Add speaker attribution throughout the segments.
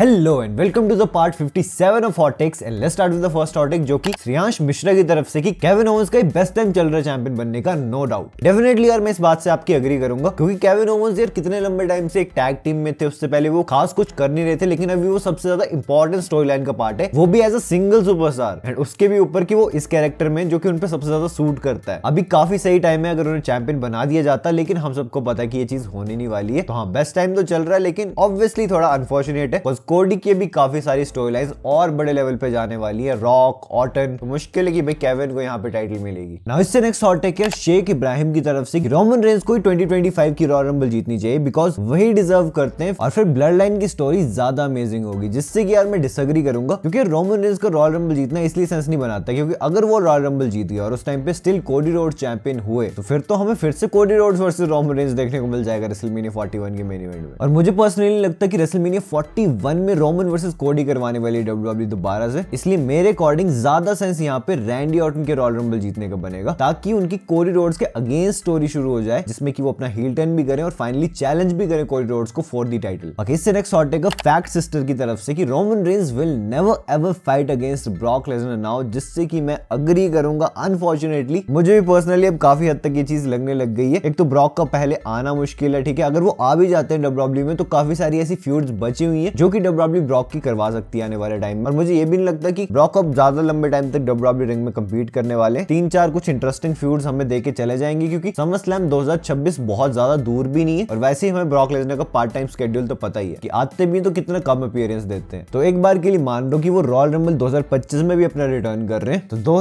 Speaker 1: hello and welcome to the part 57 of hot takes and let's start with the first hot take जो कि श्रेयांश मिश्रा की तरफ से कि केविन ओवंस का बेस्ट टाइम चल रहा चैंपियन बनने का नो डाउट डेफिनेटली यार मैं इस बात से आपकी अग्री करूंगा क्योंकि केविन ओवंस यार कितने लंबे टाइम से एक टैग टीम में थे उससे पहले वो खास कुछ कर नहीं रहे थे लेकिन अभी वो सबसे ज्यादा इंपॉर्टेंट स्टोरी लाइन का पार्ट है वो भी as a single superstar and उसके भी ऊपर की वो इस कैरेक्टर में जो कि उन पर सबसे ज्यादा सूट करता है अभी काफी सही टाइम है अगर उन्हें चैंपियन बना दिया जाता लेकिन हम सबको पता है कि ये चीज होने नहीं वाली है तो हाँ बेस्ट टाइम तो चल रहा है लेकिन ऑब्वियसली थोड़ा अनफॉर्चुनेट है कोडी की भी काफी सारी स्टोरी लाइन और बड़े लेवल पे जाने वाली है रॉक ऑटन तो मुश्किल है कि भाई केविन को यहाँ पे टाइटल मिलेगी ना इससे नेक्स्ट हॉट टेक है शेख इब्राहिम की तरफ से रोमन रेंज को 2025 की रॉयल रंबल जीतनी चाहिए बिकॉज वही डिजर्व करते हैं और फिर ब्लड लाइन की स्टोरी ज्यादा अमेजिंग होगी जिससे कि यार मैं डिसअग्री करूंगा क्योंकि रोमन रेंज का रॉयल रंबल जीतना इसलिए सेंस नहीं बनाता क्योंकि अगर वो रॉयल रंबल जीत गया और उस टाइम पे स्टिल कोडी रोड चैंपियन हुए तो फिर तो हमें फिर से कोडी रोड वर्सेज रोमन रेंज देखने को मिल जाएगा रेसलमीनिया 41 के मेन इवेंट में और मुझे पर्सनली लगता है कि रेसलमीनिया 41 में रोमन वर्सेस कोडी करवाने वाली डब्ल्यू e दोबारा से इसलिए मेरे अकॉर्डिंग ज्यादा सेंस यहाँ पे रैंडी ऑर्टन के रॉयल रंबल जीतने का बनेगा ताकि उनकी कोरी रोड्स के अगेंस्ट स्टोरी शुरू हो जाए जिसमें कि वो अपना हील टर्न भी करें और फाइनली चैलेंज भी करें कोरी रोड्स को फॉर दी टाइटल इससे next hot take fact sister की तरफ से कि Roman Reigns will never ever fight against Brock Lesnar now जिससे कि मैं अग्री करूंगा अनफॉर्चुनेटली मुझे भी पर्सनली अब काफी हद तक ये चीज लगने लग गई है एक तो ब्रॉक का पहले आना मुश्किल है ठीक है अगर वो आ भी जाते हैं डब्ल्यू e में तो काफी सारी ऐसी फ्यूड्स बची हुई है जो कि भी डब्ल्यूब्ल्यू e ब्रॉक की करवा सकती है आने वाले टाइम में और मुझे ये भी नहीं लगता कि ब्रॉक अब ज्यादा लंबे टाइम तक डब्ल्यूब्ल्यू रिंग e में कम्पीट करने वाले तीन चार कुछ इंटरेस्टिंग फ्यूड हमें दे चले जाएंगे क्योंकि समर स्लैम दो बहुत ज्यादा दूर भी नहीं है और वैसे ही हमें ब्रॉक लेने का पार्ट टाइम स्केड्यूल तो पता ही है कि आते भी तो कितना कम अपियरेंस देते हैं तो एक बार के लिए मान लो कि वो रॉयल रंबल दो में भी अपना रिटर्न कर रहे हैं तो दो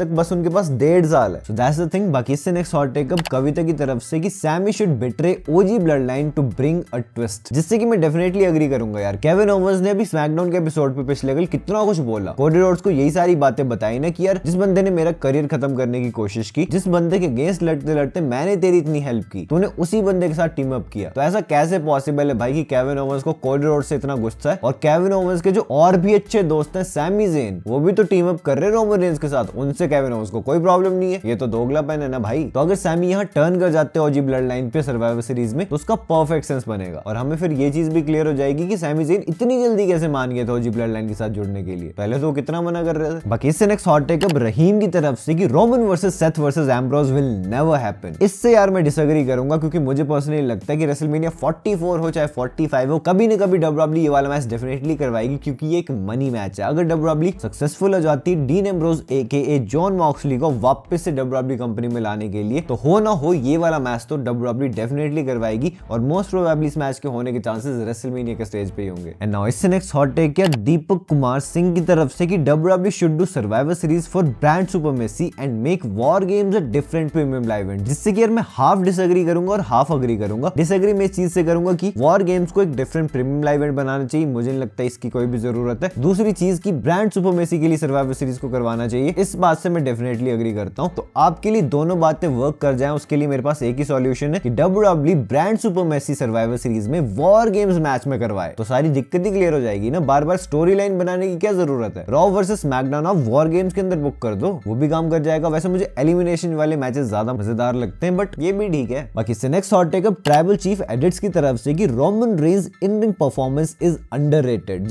Speaker 1: तक बस उनके पास डेढ़ साल है सो दैट्स द थिंग बाकी इससे नेक्स्ट हॉट टेकअप कविता की तरफ से कि Sami should betray OG blood line to bring a twist जिससे कि मैं डेफिनेटली अग्री करूंगा यार केविन ओवर्स ने भी स्मैकडाउन के एपिसोड पे पिछले कल कितना कुछ बोला कोडी रोड्स को यही सारी बातें बताई ना कि यार जिस बंदे ने मेरा करियर खत्म करने की कोशिश की जिस बंदे के अगेंस्ट लड़ते लड़ते मैंने तेरी इतनी हेल्प की तूने उसी बंदे के साथ टीम अप किया तो ऐसा कैसे पॉसिबल है भाई की केविन ओवर्स को कोडी रोड से इतना गुस्सा है और केविन ओवर्स के जो और भी अच्छे दोस्त है सैमी जेन वो भी तो टीम अप कर रहे रोमन रेंज के साथ उनसे केविन ओवर्स को कोई प्रॉब्लम नहीं है ये तो पेन है ना भाई तो अगर सैमी यहाँ टर्न कर जाते हो जी ब्लड लाइन पे सर्वाइवर सीरीज में तो उसका परफेक्ट सेंस बनेगा और हमें फिर ये चीज भी क्लियर हो जाएगी कि सैमी नसीर इतनी जल्दी कैसे मान गए थे ब्लड लाइन के साथ जुड़ने के लिए पहले तो वो कितना मना कर रहे थे बाकी इससे नेक्स्ट हॉट टेक अब रहीम की तरफ से कि Roman versus Seth versus Ambrose will never happen इससे यार मैं डिसएग्री करूंगा क्योंकि मुझे पर्सनली लगता है कि रेसलमेनिया 44 हो चाहे 45 हो कभी ना कभी डब्ल्यू e ये वाला मैच डेफिनेटली करवाएगी क्योंकि ये एक मनी मैच है अगर डब्ल्यू सक्सेसफुल e हो जाती Dean Ambrose a Jon Moxley को वापस से डब्ल्यू कंपनी e में लाने के लिए तो हो ना हो ये वाला मैच तो डब्ल्यू डेफिनेटली करवाएगी और मोस्ट प्रोबेबली इस मैच के होने के चांसेस रेसलमेनिया के स्टेज पे ही होंगे होंगे एंड नाउ इससे नेक्स्ट हॉट टेक किया दीपक कुमार सिंह की तरफ से कि W W should do survivor series for brand supremacy and make war games a different premium live event जिससे कि यार मैं हाफ डिसएग्री करूंगा और हाफ अग्री करूंगा डिसएग्री मैं इस चीज से करूंगा कि वॉर गेम्स को एक डिफरेंट प्रीमियम लाइव इवेंट बनाना चाहिए मुझे नहीं लगता इसकी कोई भी जरूरत है दूसरी चीज की ब्रांड सुपर मेसी के लिए सर्वाइवर सीरीज को करवाना चाहिए इस बात से मैं डेफिनेटली अग्री करता हूँ तो आपके लिए दोनों बातें वर्क कर जाए उसके लिए मेरे पास एक ही सोल्यूशन है कि W brand supremacy survivor series में वॉर गेम्स मैच में करवाए तो सारी दिक्कत ही क्लियर हो जाएगी ना बार बार स्टोरी लाइन बनाने की क्या जरूरत है Raw versus SmackDown of war games के अंदर बुक कर दो वो भी काम कर जाएगा वैसे मुझे एलिमिनेशन वाले मैचेस ज्यादा मजेदार लगते हैं बट ये भी ठीक है बाकी से next hot take up tribal chief edits की तरफ से कि Roman Reigns in ring performance is under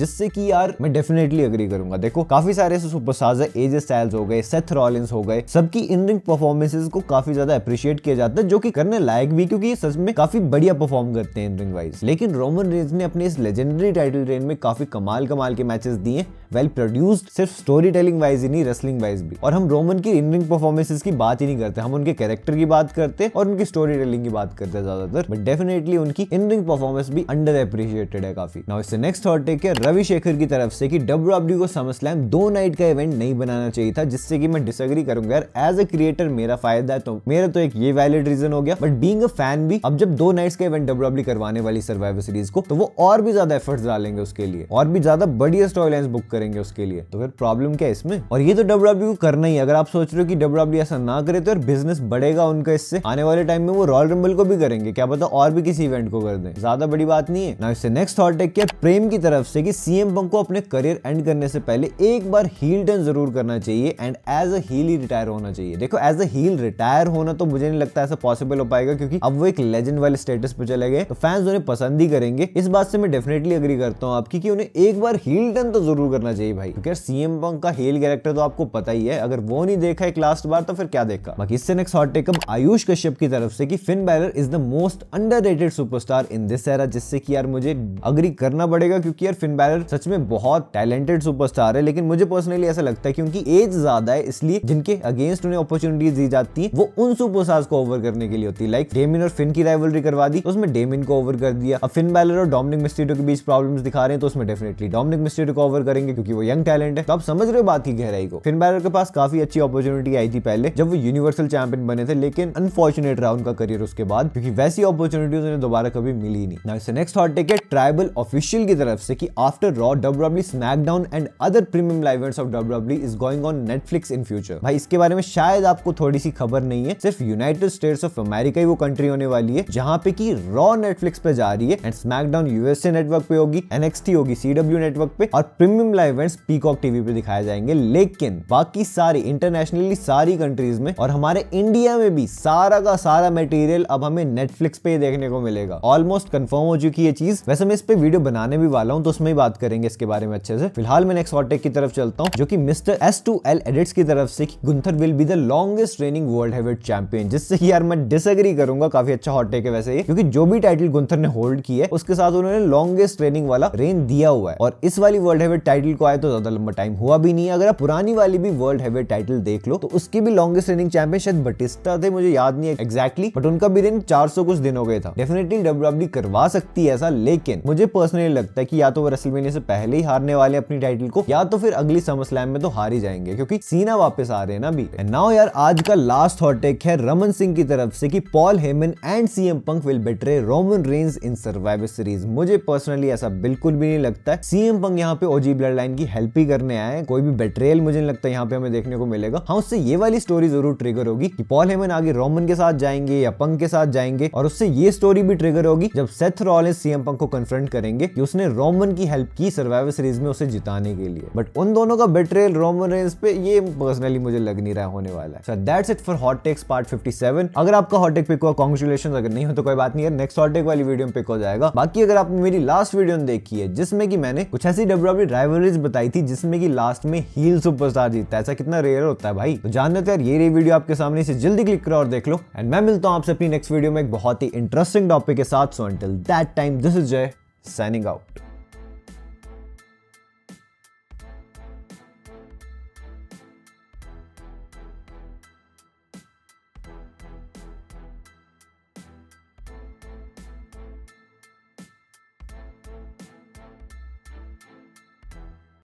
Speaker 1: जिससे कि यार मैं डेफिनेटली अग्री करूंगा देखो काफी सारे सुपरस्टार्स है एजे स्टाइल्स हो गए सेथ रॉलिंस हो गए सबकी इन रिंग परफॉर्मेंसेज को काफी ज्यादा अप्रिशिएट किया जाता है जो कि करने लायक भी क्योंकि सच में काफी बढ़िया परफॉर्म करते हैं इन रिंग वाइज लेकिन रोमन रेंज ने अपने इस लेजेंडरी टाइटल रेन में काफ़ी कमाल कमाल के मैचेस दिए वेल प्रोड्यूस्ड सिर्फ स्टोरी टेलिंग वाइज ही नहीं रेसलिंग वाइज भी और हम रोमन की इन रिंग परफॉर्मेंसेज की बात ही नहीं करते हम उनके कैरेक्टर की बात करते और उनकी स्टोरी टेलिंग की बात करते हैं ज्यादातर बट डेफिनेटली उनकी इन रिंग परफॉर्मेंस भी अंडर अप्रिशिएटेड है काफी नाउ इससे नेक्स्ट थॉट टेक है रवि शेखर की तरफ से कि डब्ल्यू e को समर स्लैम दो नाइट का इवेंट नहीं बनाना चाहिए था जिससे कि मैं डिसएग्री करूंगा यार एज अ क्रिएटर मेरा फायदा तो मेरा तो एक ये वैलिड रीजन हो गया बट बींग अ फैन भी अब जब दो नाइट्स का इवेंट डब्ल्यू e करवाने वाली सर्वाइवर सीरीज को तो वो और भी ज्यादा एफर्ट्स डालेंगे उसके लिए और भी ज्यादा बढ़िया स्टोरी बुक करें करेंगे उसके लिए तो फिर प्रॉब्लम क्या है इसमें और ये तो डब्ल्यू को e करना ही अगर आप सोच रहे हो कि डब्ल्यू e ऐसा ना करे तो बिजनेस बढ़ेगा उनका इससे आने वाले टाइम में वो रॉयल रंबल को भी करेंगे क्या पता और भी किसी इवेंट को कर दे ज्यादा बड़ी बात नहीं है ना इससे नेक्स्ट थॉट टेक क्या प्रेम की तरफ से कि सीएम पंक को अपने करियर एंड करने से पहले एक बार हील टर्न जरूर करना चाहिए एंड एज अ हील ही रिटायर होना चाहिए देखो एज अ हील रिटायर होना तो मुझे नहीं लगता ऐसा पॉसिबल हो पाएगा क्योंकि अब वो एक लेजेंड वाले स्टेटस पे चले गए तो फैंस उन्हें पसंद ही करेंगे इस बात से मैं डेफिनेटली अग्री करता हूँ आपकी कि उन्हें एक बार हील टर्न तो जरूर करना होना चाहिए भाई क्योंकि सीएम पंक का हेल कैरेक्टर तो आपको पता ही है अगर वो नहीं देखा एक लास्ट बार तो फिर क्या देखा बाकी इससे next hot take up Ayush Kashyap की तरफ से कि Finn Balor is the most under superstar in this era जिससे कि यार मुझे अग्री करना पड़ेगा क्योंकि यार फिन बैलर सच में बहुत टैलेंटेड सुपरस्टार है लेकिन मुझे पर्सनली ऐसा लगता है क्योंकि एज ज्यादा है इसलिए जिनके अगेंस्ट उन्हें अपॉर्चुनिटीज दी जाती है वो उन सुपरस्टार्स को ओवर करने के लिए होती है लाइक डेमिन और फिन की राइवलरी करवा दी तो उसमें डेमिन को ओवर कर दिया अब फिन बैलर और डोमिनिक मिस्ट्रीटो के बीच प्रॉब्लम दिखा रहे हैं तो उसमें डेफिनेटली डोमिनिक मिस्ट्रीटो को ओवर करेंगे जाएगी क्योंकि वो यंग टैलेंट है तो आप समझ रहे हो बात की गहराई को फिन बैलर के पास काफी अच्छी अपॉर्चुनिटी आई थी पहले जब वो यूनिवर्सल चैंपियन बने थे लेकिन अनफॉर्चुनेट रहा उनका करियर उसके बाद क्योंकि वैसी अपॉर्चुनिटी उन्हें दोबारा कभी मिली नहीं ना इससे नेक्स्ट हॉट टेक है ट्राइबल ऑफिशियल की तरफ से कि after Raw W W SmackDown and other premium live of W W is going on Netflix in future भाई इसके बारे में शायद आपको थोड़ी सी खबर नहीं है सिर्फ यूनाइटेड स्टेट्स ऑफ अमेरिका ही वो कंट्री होने वाली है जहां पे की रॉ नेटफ्लिक्स पे जा रही है एंड स्मैकडाउन यूएसए नेटवर्क पे होगी एनएक्सटी होगी सीडब्ल्यू नेटवर्क पे और premium live events Peacock TV पे दिखाए जाएंगे लेकिन बाकी सारी इंटरनेशनली सारी कंट्रीज में और हमारे इंडिया में भी सारा का सारा मटेरियल अब हमें नेटफ्लिक्स पे देखने को मिलेगा ऑलमोस्ट कंफर्म हो चुकी है चीज वैसे मैं इस पे वीडियो बनाने भी वाला हूँ तो उसमें बात करेंगे इसके बारे में अच्छे से फिलहाल मैं नेक्स्ट हॉटेक की तरफ चलता हूँ जो की mister S two L edits की तरफ से Gunther will be the longest reigning world heavyweight champion जिससे यार मैं डिसएग्री करूंगा काफी अच्छा हॉटेक है वैसे क्योंकि जो भी टाइटल गुंथर ने होल्ड की है उसके साथ उन्होंने लॉन्गेस्ट रेनिंग वाला रेन दिया हुआ है और इस वाली वर्ल्ड हेवेट टाइटल टाइटल को आए तो ज्यादा लंबा टाइम हुआ भी नहीं अगर आप पुरानी वाली भी वर्ल्ड हैवेट टाइटल देख लो तो उसकी भी लॉन्गेस्ट रनिंग चैंपियन शायद बटिस्टा थे मुझे याद नहीं है एक्जैक्टली बट उनका भी रन चार कुछ दिन हो गए था डेफिनेटली डब्ल्यू e करवा सकती है ऐसा लेकिन मुझे पर्सनली लगता है कि या तो वो रसलमेनिया से पहले ही हारने वाले अपनी टाइटल को या तो फिर अगली समर स्लैम में तो हार ही जाएंगे क्योंकि सीना वापस आ रहे हैं ना भी नाउ यार आज का लास्ट हॉटेक है रमन सिंह की तरफ से कि Paul Heyman and CM Punk will betray Roman Reigns in survivor series मुझे पर्सनली ऐसा बिल्कुल भी नहीं लगता है सीएम पंक यहाँ पे ओजी ब्लड लाइन की हेल्प ही करने आए कोई भी बेटरेल मुझे नहीं लगता यहाँ पे हमें देखने को मिलेगा हाँ उससे ये वाली स्टोरी जरूर ट्रिगर होगी कि पॉल हेमन आगे रोमन के साथ जाएंगे या पंक के साथ जाएंगे और उससे ये स्टोरी भी ट्रिगर होगी जब सेथ रॉलिस सीएम पंक को कन्फ्रंट करेंगे कि उसने रोमन की हेल्प की सर्वाइवर सीरीज में उसे जिताने के लिए बट उन दोनों का बेटरेल रोमन रेंस पे ये पर्सनली मुझे लग नहीं रहा होने वाला है sir that's it for hot takes part 57 अगर आपका हॉट टेक पिक हुआ कॉन्ग्रेचुलेशन अगर नहीं हो तो कोई बात नहीं है नेक्स्ट हॉट टेक वाली वीडियो में पिक हो जाएगा बाकी अगर आपने मेरी लास्ट वीडियो देखी है जिसमें कि मैंने कुछ ऐसी डब्ल्यू ड्राइवर रेस बताई थी जिसमें कि लास्ट में हील सुपरस्टार जीतता है ऐसा कितना रेयर होता है भाई तो जान लेते यार ये रही वीडियो आपके सामने से जल्दी क्लिक करो और देख लो एंड मैं मिलता हूं आपसे अपनी नेक्स्ट वीडियो में एक बहुत ही इंटरेस्टिंग टॉपिक के साथ so until that time this is Jay signing out